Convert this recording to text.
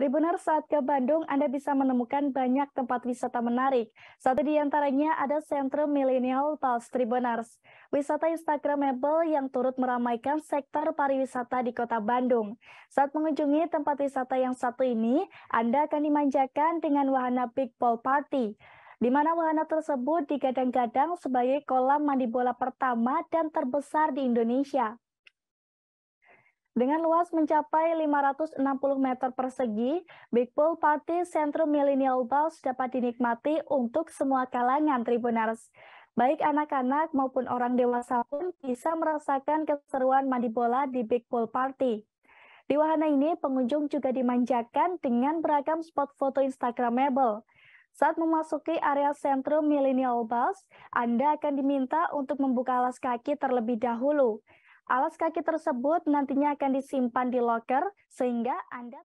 Tribuner saat ke Bandung, Anda bisa menemukan banyak tempat wisata menarik. Satu di antaranya ada Sentrum Millennial Pulse Tribuners, wisata Instagramable yang turut meramaikan sektor pariwisata di kota Bandung. Saat mengunjungi tempat wisata yang satu ini, Anda akan dimanjakan dengan wahana Big Ball Party, di mana wahana tersebut digadang-gadang sebagai kolam mandi bola pertama dan terbesar di Indonesia. Dengan luas mencapai 560 meter persegi, Big Pool Party Sentrum Millennial Bus dapat dinikmati untuk semua kalangan Tribuners. Baik anak-anak maupun orang dewasa pun bisa merasakan keseruan mandi bola di Big Pool Party. Di wahana ini, pengunjung juga dimanjakan dengan beragam spot foto Instagramable. Saat memasuki area sentrum Millennial Bus, Anda akan diminta untuk membuka alas kaki terlebih dahulu. Alas kaki tersebut nantinya akan disimpan di loker sehingga Anda